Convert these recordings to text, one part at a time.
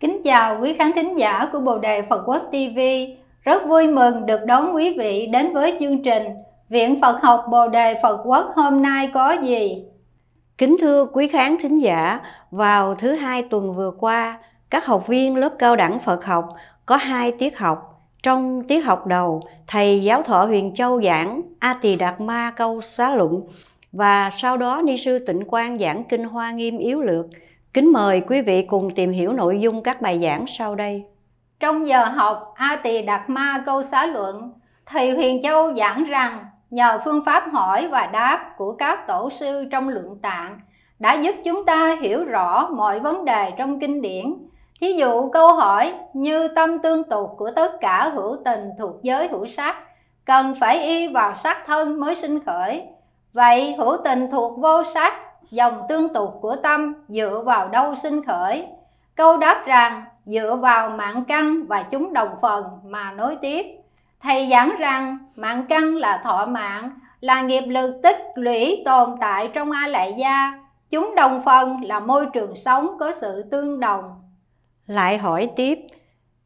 Kính chào quý khán thính giả của Bồ Đề Phật Quốc TV. Rất vui mừng được đón quý vị đến với chương trình Viện Phật học Bồ Đề Phật Quốc hôm nay có gì? Kính thưa quý khán thính giả, vào thứ hai tuần vừa qua, các học viên lớp cao đẳng Phật học có hai tiết học. Trong tiết học đầu, thầy giáo thọ Huyền Châu giảng A Tỳ Đạt Ma câu xá luận và sau đó ni sư Tịnh Quang giảng kinh Hoa Nghiêm yếu lược. Kính mời quý vị cùng tìm hiểu nội dung các bài giảng sau đây. Trong giờ học A Tỳ Đạt Ma câu xá luận, thầy Huyền Châu giảng rằng nhờ phương pháp hỏi và đáp của các tổ sư trong lượng tạng đã giúp chúng ta hiểu rõ mọi vấn đề trong kinh điển. Thí dụ câu hỏi như tâm tương tục của tất cả hữu tình thuộc giới hữu sắc cần phải y vào sắc thân mới sinh khởi. Vậy hữu tình thuộc vô sắc, dòng tương tục của tâm dựa vào đâu sinh khởi? Câu đáp rằng dựa vào mạng căn và chúng đồng phần mà nối tiếp. Thầy giảng rằng mạng căn là thọ mạng, là nghiệp lực tích lũy tồn tại trong A Lại Gia. Chúng đồng phần là môi trường sống có sự tương đồng. Lại hỏi tiếp,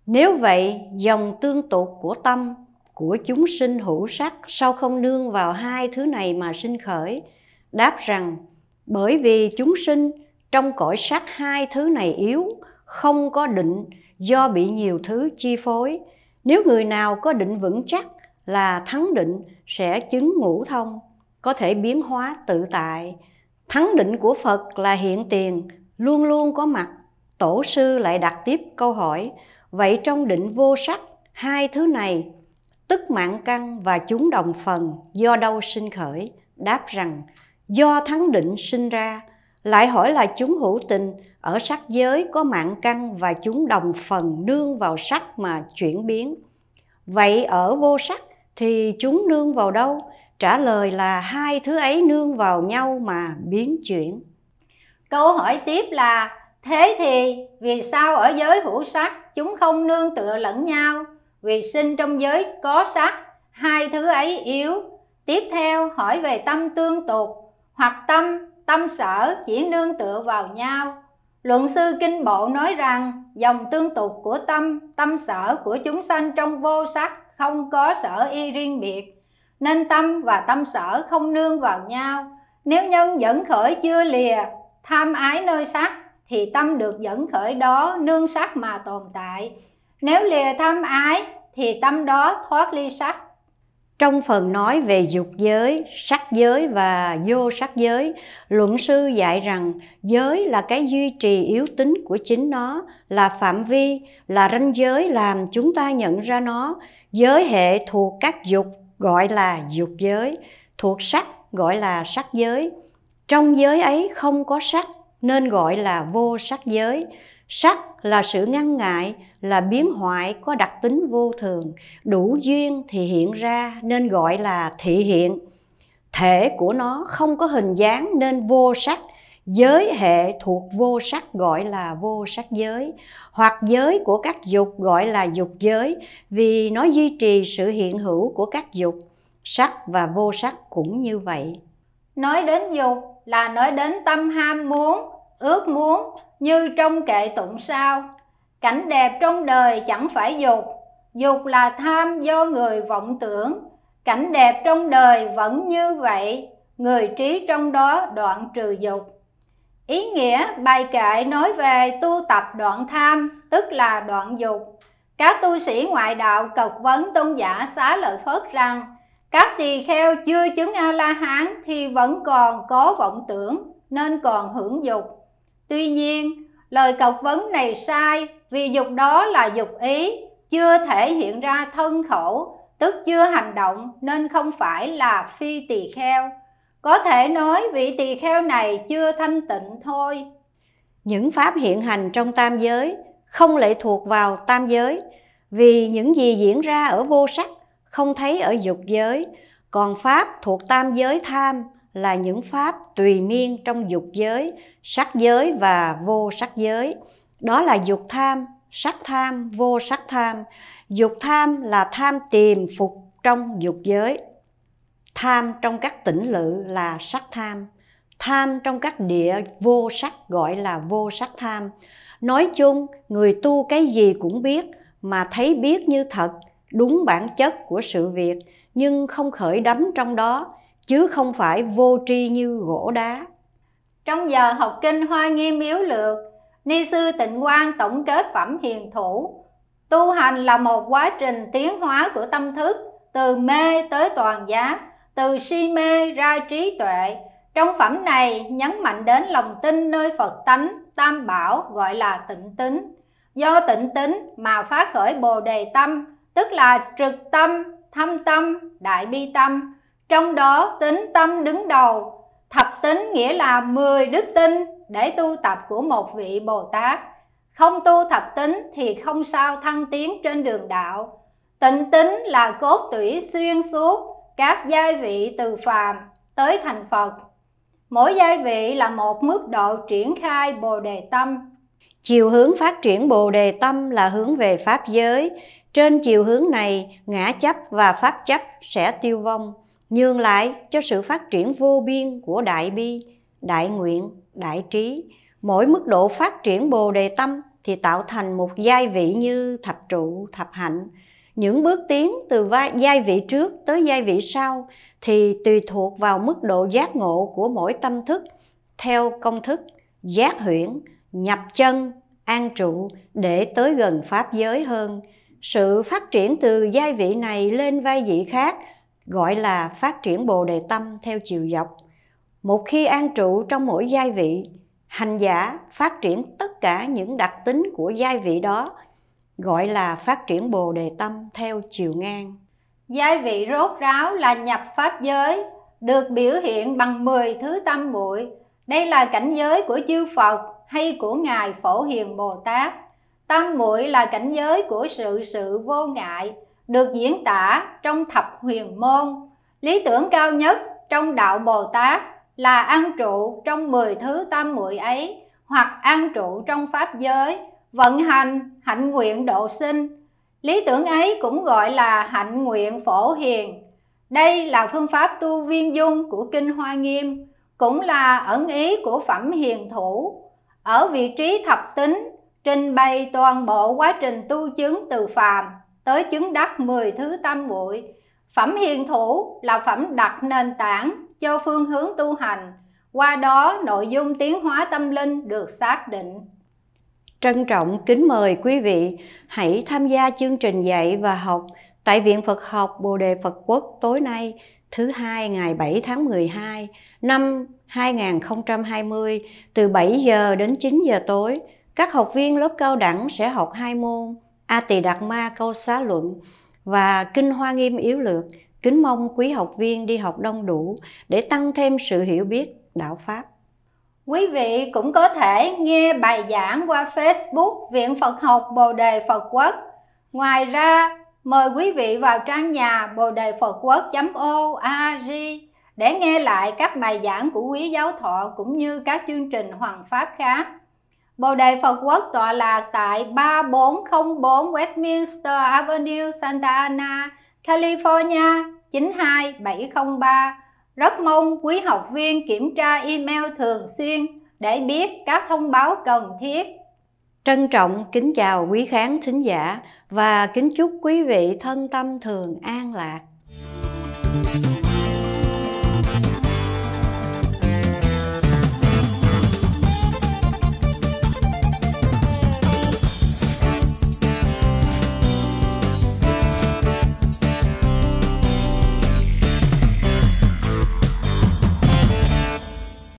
nếu vậy dòng tương tục của tâm của chúng sinh hữu sắc sao không nương vào hai thứ này mà sinh khởi? Đáp rằng, bởi vì chúng sinh trong cõi sắc hai thứ này yếu, không có định do bị nhiều thứ chi phối nếu người nào có định vững chắc là thắng định sẽ chứng ngũ thông, có thể biến hóa tự tại. Thắng định của Phật là hiện tiền, luôn luôn có mặt. Tổ sư lại đặt tiếp câu hỏi, vậy trong định vô sắc, hai thứ này, tức mạng căn và chúng đồng phần, do đâu sinh khởi? Đáp rằng, do thắng định sinh ra, lại hỏi là chúng hữu tình ở sắc giới có mạng căn và chúng đồng phần nương vào sắc mà chuyển biến vậy ở vô sắc thì chúng nương vào đâu trả lời là hai thứ ấy nương vào nhau mà biến chuyển câu hỏi tiếp là thế thì vì sao ở giới hữu sắc chúng không nương tựa lẫn nhau vì sinh trong giới có sắc hai thứ ấy yếu tiếp theo hỏi về tâm tương tục hoặc tâm tâm sở chỉ nương tựa vào nhau. Luận sư Kinh Bộ nói rằng dòng tương tục của tâm, tâm sở của chúng sanh trong vô sắc không có sở y riêng biệt, nên tâm và tâm sở không nương vào nhau. Nếu nhân dẫn khởi chưa lìa, tham ái nơi sắc, thì tâm được dẫn khởi đó nương sắc mà tồn tại. Nếu lìa tham ái, thì tâm đó thoát ly sắc trong phần nói về dục giới sắc giới và vô sắc giới luận sư dạy rằng giới là cái duy trì yếu tính của chính nó là phạm vi là ranh giới làm chúng ta nhận ra nó giới hệ thuộc các dục gọi là dục giới thuộc sắc gọi là sắc giới trong giới ấy không có sắc nên gọi là vô sắc giới sắc là sự ngăn ngại là biến hoại có đặc tính vô thường đủ duyên thì hiện ra nên gọi là thị hiện thể của nó không có hình dáng nên vô sắc giới hệ thuộc vô sắc gọi là vô sắc giới hoặc giới của các dục gọi là dục giới vì nó duy trì sự hiện hữu của các dục sắc và vô sắc cũng như vậy nói đến dục là nói đến tâm ham muốn, ước muốn như trong kệ tụng sao. Cảnh đẹp trong đời chẳng phải dục, dục là tham do người vọng tưởng. Cảnh đẹp trong đời vẫn như vậy, người trí trong đó đoạn trừ dục. Ý nghĩa bài kệ nói về tu tập đoạn tham, tức là đoạn dục. Các tu sĩ ngoại đạo cực vấn tôn giả xá lợi Phất rằng các tỳ kheo chưa chứng a la hán thì vẫn còn có vọng tưởng nên còn hưởng dục tuy nhiên lời cọc vấn này sai vì dục đó là dục ý chưa thể hiện ra thân khẩu tức chưa hành động nên không phải là phi tỳ kheo có thể nói vị tỳ kheo này chưa thanh tịnh thôi những pháp hiện hành trong tam giới không lệ thuộc vào tam giới vì những gì diễn ra ở vô sắc không thấy ở dục giới còn pháp thuộc tam giới tham là những pháp tùy miên trong dục giới sắc giới và vô sắc giới đó là dục tham sắc tham vô sắc tham dục tham là tham tìm phục trong dục giới tham trong các tỉnh lự là sắc tham tham trong các địa vô sắc gọi là vô sắc tham nói chung người tu cái gì cũng biết mà thấy biết như thật đúng bản chất của sự việc nhưng không khởi đắm trong đó chứ không phải vô tri như gỗ đá trong giờ học kinh hoa nghiêm yếu lược ni sư tịnh quang tổng kết phẩm hiền thủ tu hành là một quá trình tiến hóa của tâm thức từ mê tới toàn giác từ si mê ra trí tuệ trong phẩm này nhấn mạnh đến lòng tin nơi phật tánh tam bảo gọi là tịnh tính do tịnh tính mà phát khởi bồ đề tâm tức là trực tâm, thâm tâm, đại bi tâm. Trong đó tính tâm đứng đầu, thập tính nghĩa là 10 đức tin để tu tập của một vị Bồ Tát. Không tu thập tính thì không sao thăng tiến trên đường đạo. Tịnh tính là cốt tủy xuyên suốt các giai vị từ phàm tới thành Phật. Mỗi giai vị là một mức độ triển khai Bồ đề tâm. Chiều hướng phát triển Bồ đề tâm là hướng về pháp giới, trên chiều hướng này, ngã chấp và pháp chấp sẽ tiêu vong, nhường lại cho sự phát triển vô biên của đại bi, đại nguyện, đại trí. Mỗi mức độ phát triển bồ đề tâm thì tạo thành một giai vị như thập trụ, thập hạnh. Những bước tiến từ giai vị trước tới giai vị sau thì tùy thuộc vào mức độ giác ngộ của mỗi tâm thức theo công thức giác huyễn, nhập chân, an trụ để tới gần pháp giới hơn. Sự phát triển từ giai vị này lên vai vị khác gọi là phát triển bồ đề tâm theo chiều dọc. Một khi an trụ trong mỗi giai vị, hành giả phát triển tất cả những đặc tính của giai vị đó gọi là phát triển bồ đề tâm theo chiều ngang. Giai vị rốt ráo là nhập pháp giới, được biểu hiện bằng 10 thứ tâm muội. Đây là cảnh giới của chư Phật hay của ngài Phổ Hiền Bồ Tát Tam muội là cảnh giới của sự sự vô ngại, được diễn tả trong thập huyền môn. Lý tưởng cao nhất trong đạo Bồ Tát là an trụ trong 10 thứ tam muội ấy hoặc an trụ trong pháp giới, vận hành hạnh nguyện độ sinh. Lý tưởng ấy cũng gọi là hạnh nguyện phổ hiền. Đây là phương pháp tu viên dung của Kinh Hoa Nghiêm, cũng là ẩn ý của phẩm hiền thủ. Ở vị trí thập tính trình bày toàn bộ quá trình tu chứng từ phàm tới chứng đắc 10 thứ tam bụi. Phẩm hiền thủ là phẩm đặt nền tảng cho phương hướng tu hành, qua đó nội dung tiến hóa tâm linh được xác định. Trân trọng kính mời quý vị hãy tham gia chương trình dạy và học tại Viện Phật học Bồ Đề Phật Quốc tối nay thứ hai ngày 7 tháng 12 năm 2020 từ 7 giờ đến 9 giờ tối các học viên lớp cao đẳng sẽ học hai môn A Tỳ Đạt Ma Câu Xá Luận và Kinh Hoa Nghiêm Yếu Lược. Kính mong quý học viên đi học đông đủ để tăng thêm sự hiểu biết đạo Pháp. Quý vị cũng có thể nghe bài giảng qua Facebook Viện Phật học Bồ Đề Phật Quốc. Ngoài ra, mời quý vị vào trang nhà bồ đề phật quốc.org để nghe lại các bài giảng của quý giáo thọ cũng như các chương trình hoàng pháp khác. Bồ đề Phật quốc tọa lạc tại 3404 Westminster Avenue, Santa Ana, California 92703. Rất mong quý học viên kiểm tra email thường xuyên để biết các thông báo cần thiết. Trân trọng kính chào quý khán thính giả và kính chúc quý vị thân tâm thường an lạc.